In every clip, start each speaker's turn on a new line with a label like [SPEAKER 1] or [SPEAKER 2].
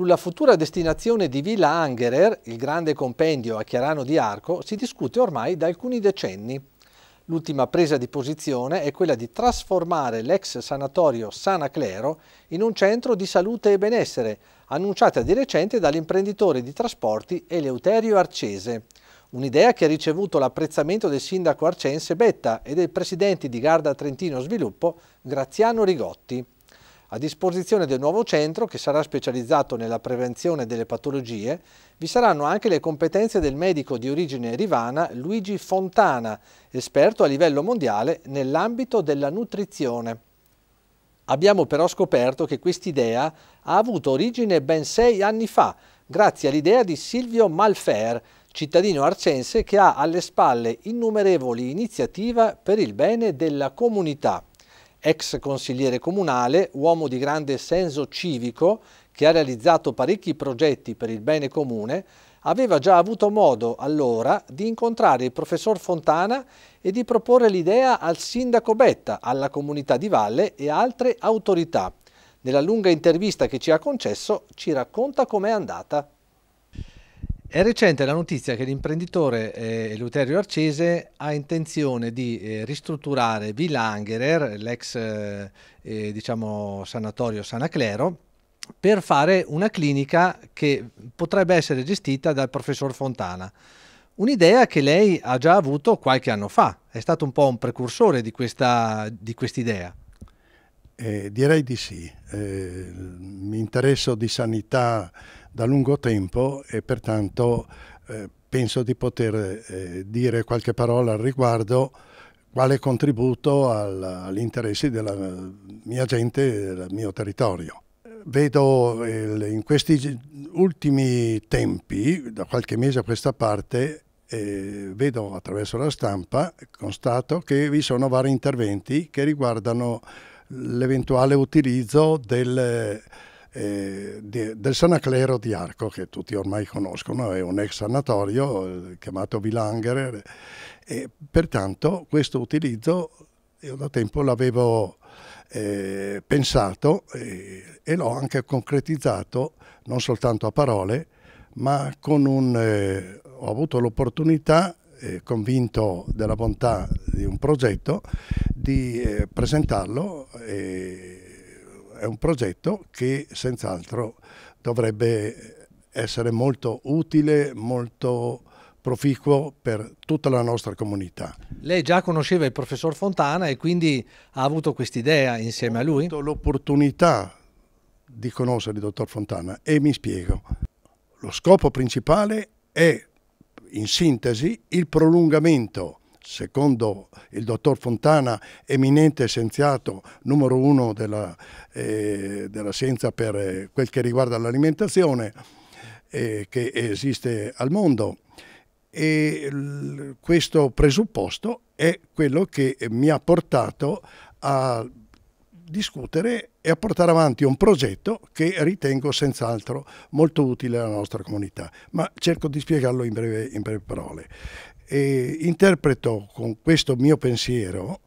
[SPEAKER 1] Sulla futura destinazione di Villa Angerer, il grande compendio a Chiarano di Arco, si discute ormai da alcuni decenni. L'ultima presa di posizione è quella di trasformare l'ex sanatorio Sana Clero in un centro di salute e benessere, annunciata di recente dall'imprenditore di trasporti Eleuterio Arcese. Un'idea che ha ricevuto l'apprezzamento del sindaco arcense Betta e del presidente di Garda Trentino Sviluppo Graziano Rigotti. A disposizione del nuovo centro, che sarà specializzato nella prevenzione delle patologie, vi saranno anche le competenze del medico di origine rivana Luigi Fontana, esperto a livello mondiale nell'ambito della nutrizione. Abbiamo però scoperto che quest'idea ha avuto origine ben sei anni fa, grazie all'idea di Silvio Malfer, cittadino arcense che ha alle spalle innumerevoli iniziative per il bene della comunità ex consigliere comunale, uomo di grande senso civico che ha realizzato parecchi progetti per il bene comune, aveva già avuto modo allora di incontrare il professor Fontana e di proporre l'idea al sindaco Betta, alla comunità di Valle e altre autorità. Nella lunga intervista che ci ha concesso ci racconta com'è andata. È recente la notizia che l'imprenditore eh, Eleuterio Arcese ha intenzione di eh, ristrutturare Villa Angerer, l'ex eh, eh diciamo, sanatorio Sanaclero, per fare una clinica che potrebbe essere gestita dal professor Fontana. Un'idea che lei ha già avuto qualche anno fa, è stato un po' un precursore di questa di quest idea. Eh, direi di sì, eh, mi
[SPEAKER 2] interesso di sanità da lungo tempo e pertanto eh, penso di poter eh, dire qualche parola al riguardo quale contributo agli interessi della mia gente, e del mio territorio. Vedo eh, in questi ultimi tempi, da qualche mese a questa parte, eh, vedo attraverso la stampa, constato che vi sono vari interventi che riguardano l'eventuale utilizzo del eh, de, del Sanaclero di Arco, che tutti ormai conoscono, è un ex sanatorio eh, chiamato Vilangherer, eh, e pertanto questo utilizzo io da tempo l'avevo eh, pensato e, eh, e l'ho anche concretizzato non soltanto a parole, ma con un, eh, ho avuto l'opportunità convinto della bontà di un progetto, di presentarlo e è un progetto che senz'altro dovrebbe essere molto utile, molto proficuo per tutta la nostra comunità.
[SPEAKER 1] Lei già conosceva il professor Fontana e quindi ha avuto quest'idea insieme a lui? Ho avuto l'opportunità di
[SPEAKER 2] conoscere il dottor Fontana e mi spiego. Lo scopo principale è, in sintesi, il prolungamento secondo il dottor Fontana, eminente scienziato numero uno della, eh, della scienza per eh, quel che riguarda l'alimentazione eh, che esiste al mondo. E questo presupposto è quello che mi ha portato a discutere e a portare avanti un progetto che ritengo senz'altro molto utile alla nostra comunità, ma cerco di spiegarlo in breve, in breve parole. E interpreto con questo mio pensiero,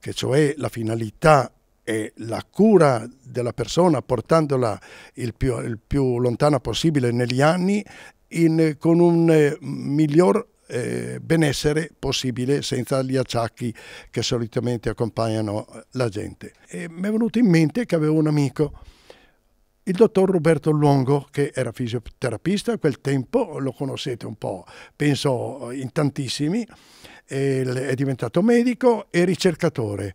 [SPEAKER 2] che cioè la finalità è la cura della persona portandola il più, il più lontana possibile negli anni in, con un eh, miglior eh, benessere possibile senza gli acciacchi che solitamente accompagnano la gente. E mi è venuto in mente che avevo un amico il dottor Roberto Longo, che era fisioterapista a quel tempo, lo conoscete un po', penso eh, in tantissimi, è diventato medico e ricercatore.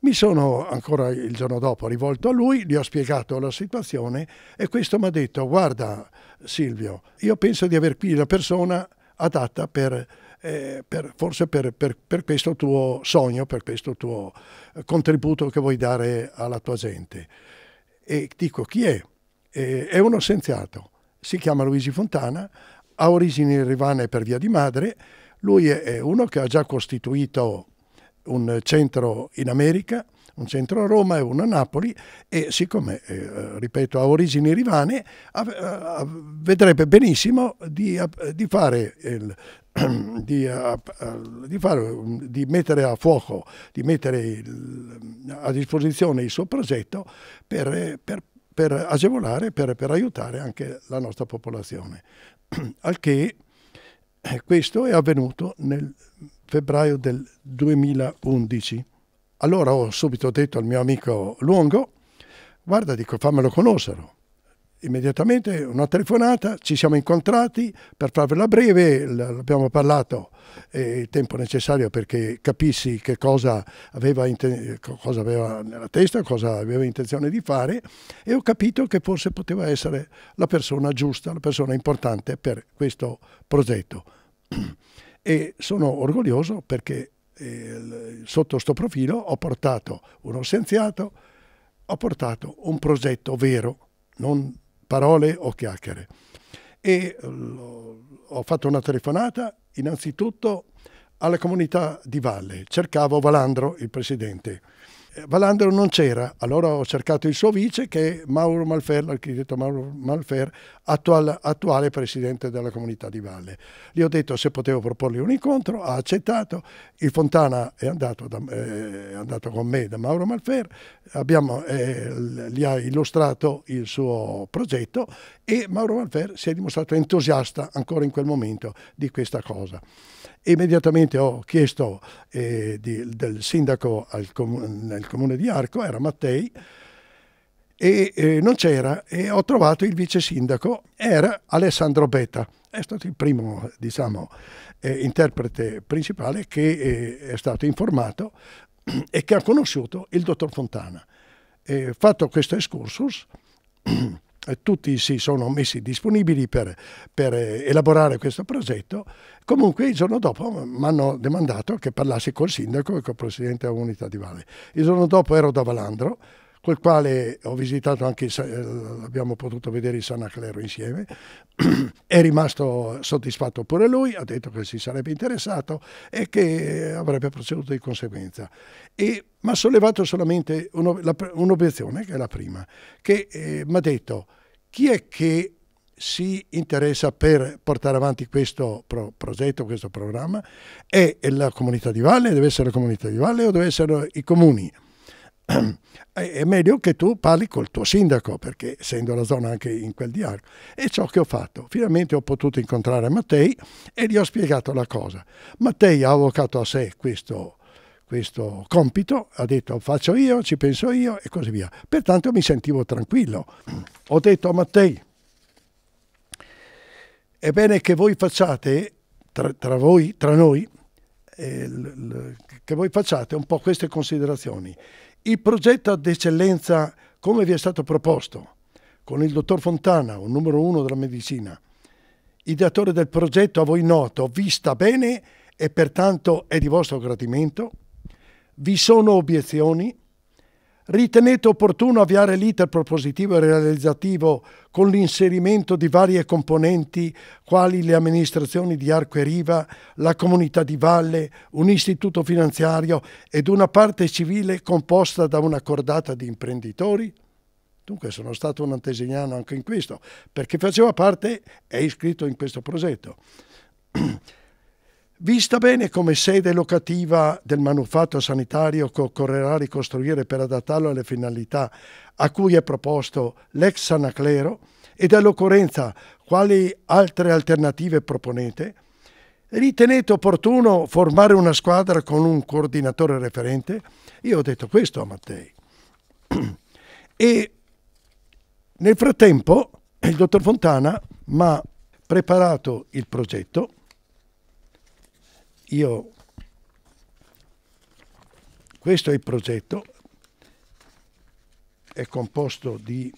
[SPEAKER 2] Mi sono ancora il giorno dopo rivolto a lui, gli ho spiegato la situazione e questo mi ha detto guarda Silvio, io penso di aver qui la persona adatta per, eh, per, forse per, per, questo tuo sogno, per questo tuo eh, contributo che vuoi dare alla tua gente. E dico chi è? Eh, è uno scienziato, si chiama Luigi Fontana, ha origini rivane per via di madre, lui è uno che ha già costituito un centro in America, un centro a Roma e uno a Napoli e siccome, eh, ripeto, ha origini rivane, eh, vedrebbe benissimo di, eh, di fare il, di, eh, di, fare, di, mettere a fuoco, di mettere il, a disposizione il suo progetto per, per, per agevolare, per, per, aiutare anche la nostra popolazione. Al che eh, questo è avvenuto nel febbraio del 2011. Allora ho subito detto al mio amico Luongo, guarda, dico, fammelo conoscere immediatamente una telefonata, ci siamo incontrati, per farvela breve, abbiamo parlato eh, il tempo necessario perché capissi che cosa aveva, cosa aveva nella testa, cosa aveva intenzione di fare e ho capito che forse poteva essere la persona giusta, la persona importante per questo progetto. E sono orgoglioso perché eh, sotto questo profilo ho portato uno scienziato, ho portato un progetto vero, non parole o chiacchiere. E mm, ho fatto una telefonata innanzitutto alla comunità di Valle, cercavo Valandro, il presidente, eh, Valandro non c'era, allora ho cercato il suo vice che è Mauro Malfer, l'architetto Mauro Malfer, attuale, attuale presidente della comunità di Valle. Gli ho detto se potevo proporgli un incontro, ha accettato, il Fontana è andato, da, eh, è andato con me da Mauro Malfer, abbiamo, eh, gli ha illustrato il suo progetto e Mauro Malfer si è dimostrato entusiasta ancora in quel momento di questa cosa. Immediatamente ho chiesto eh, di, del sindaco al, nel del comune di Arco, era Mattei, e eh, non c'era e ho trovato il vice sindaco, era Alessandro Betta, è stato il primo diciamo, eh, interprete principale che eh, è stato informato e che ha conosciuto il dottor Fontana. Eh, fatto questo excursus Eh, tutti si sono messi disponibili per, per eh, elaborare questo progetto. Comunque il giorno dopo eh, mi hanno demandato che parlassi col sindaco e col presidente della comunità di Valle. Il giorno dopo ero da Valandro, col quale ho visitato anche, eh, abbiamo potuto vedere il San Aclero insieme, è rimasto soddisfatto pure lui, ha detto che si sarebbe interessato e che avrebbe proceduto di conseguenza. E, ma ha sollevato solamente un'obiezione, che è la prima, che eh, mi ha detto chi è che si interessa per portare avanti questo pro progetto, questo programma, è la comunità di valle, deve essere la comunità di valle o deve essere i comuni? è meglio che tu parli col tuo sindaco, perché essendo la zona anche in quel diario. E ciò che ho fatto, finalmente ho potuto incontrare Mattei e gli ho spiegato la cosa. Mattei ha avvocato a sé questo, questo compito, ha detto faccio io, ci penso io e così via. Pertanto mi sentivo tranquillo. Ho detto a Mattei, è bene che voi facciate tra, tra voi, tra noi, che voi facciate un po' queste considerazioni. Il progetto d'eccellenza come vi è stato proposto con il dottor Fontana, un numero uno della medicina, ideatore del progetto a voi noto, vi sta bene e pertanto è di vostro gradimento? Vi sono obiezioni? Ritenete opportuno avviare l'iter propositivo e realizzativo con l'inserimento di varie componenti quali le amministrazioni di Arco e Riva, la comunità di Valle, un istituto finanziario ed una parte civile composta da una cordata di imprenditori? Dunque sono stato un antesignano anche in questo, perché faceva parte, è iscritto in questo progetto. Vista bene come sede locativa del manufatto sanitario che occorrerà ricostruire per adattarlo alle finalità a cui è proposto l'ex Sanaclero e dall'occorrenza quali altre alternative proponete, ritenete opportuno formare una squadra con un coordinatore referente? Io ho detto questo a Mattei. E nel frattempo il dottor Fontana mi ha preparato il progetto io questo è il progetto è composto di,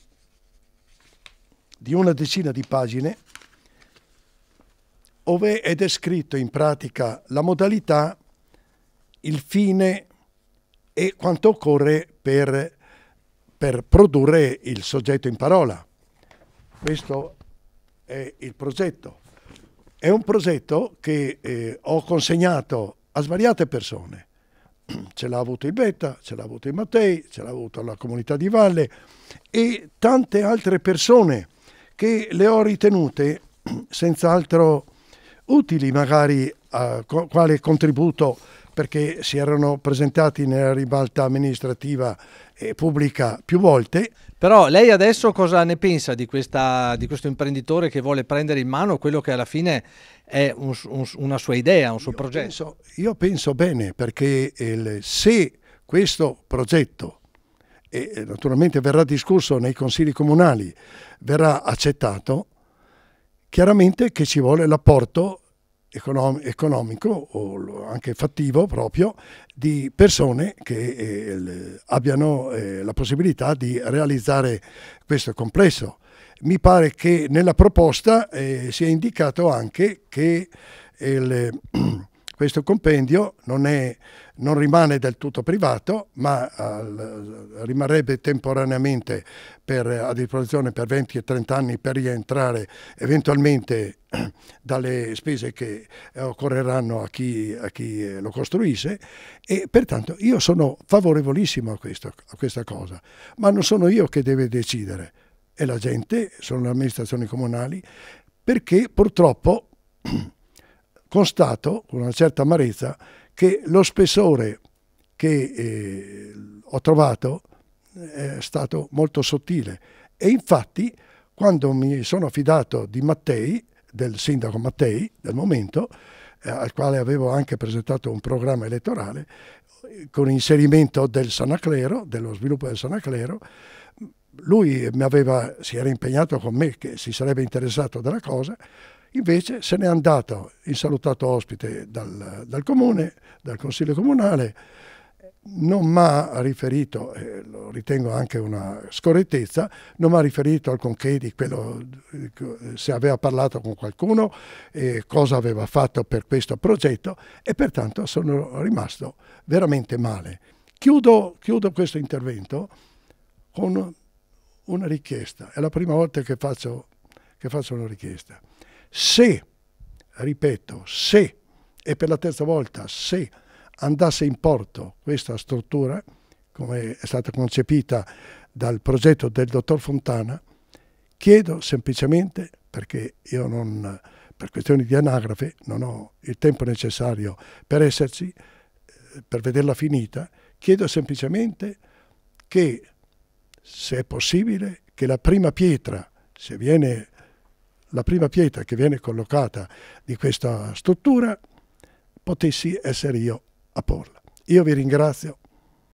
[SPEAKER 2] di una decina di pagine dove è descritto in pratica la modalità, il fine e quanto occorre per, per produrre il soggetto in parola. Questo è il progetto. È un progetto che eh, ho consegnato a svariate persone. Ce l'ha avuto il Betta, ce l'ha avuto il Mattei, ce l'ha avuto la comunità di Valle e tante altre persone che le ho ritenute senz'altro utili magari a quale contributo perché si erano presentati nella ribalta amministrativa e pubblica più volte.
[SPEAKER 1] Però lei adesso cosa ne pensa di, questa, di questo imprenditore che vuole prendere in mano quello che alla fine è un, un, una sua idea, un suo io progetto? Penso,
[SPEAKER 2] io penso bene perché il, se questo progetto e naturalmente verrà discusso nei consigli comunali, verrà accettato, chiaramente che ci vuole l'apporto economico o anche fattivo proprio di persone che eh, abbiano eh, la possibilità di realizzare questo complesso. Mi pare che nella proposta eh, sia indicato anche che il, Questo compendio non, è, non rimane del tutto privato, ma al, eh, rimarrebbe temporaneamente per, a disposizione per 20 e 30 anni per rientrare eventualmente dalle spese che eh, occorreranno a chi, a chi eh, lo costruisce e pertanto io sono favorevolissimo a, questo, a questa cosa, ma non sono io che deve decidere, è la gente, sono le amministrazioni comunali, perché purtroppo constato con una certa amarezza che lo spessore che eh, ho trovato eh, è stato molto sottile e infatti quando mi sono affidato di Mattei, del sindaco Mattei del momento, eh, al quale avevo anche presentato un programma elettorale, con inserimento del Sanaclero, dello sviluppo del Sanaclero, lui aveva, si era impegnato con me che si sarebbe interessato della cosa, Invece se n'è andato in salutato ospite dal, dal comune, dal consiglio comunale, non mi ha riferito, eh, lo ritengo anche una scorrettezza, non mi ha riferito alcunché di quello se aveva parlato con qualcuno, eh, cosa aveva fatto per questo progetto e pertanto sono rimasto veramente male. Chiudo, chiudo questo intervento con una richiesta, è la prima volta che faccio, che faccio una richiesta. Se, ripeto, se, e per la terza volta, se andasse in porto questa struttura, come è stata concepita dal progetto del dottor Fontana, chiedo semplicemente, perché io non, per questioni di anagrafe non ho il tempo necessario per esserci, eh, per vederla finita, chiedo semplicemente che, se è possibile, che la prima pietra, se viene la prima pietra che viene collocata di questa struttura potessi essere io a porla. Io vi ringrazio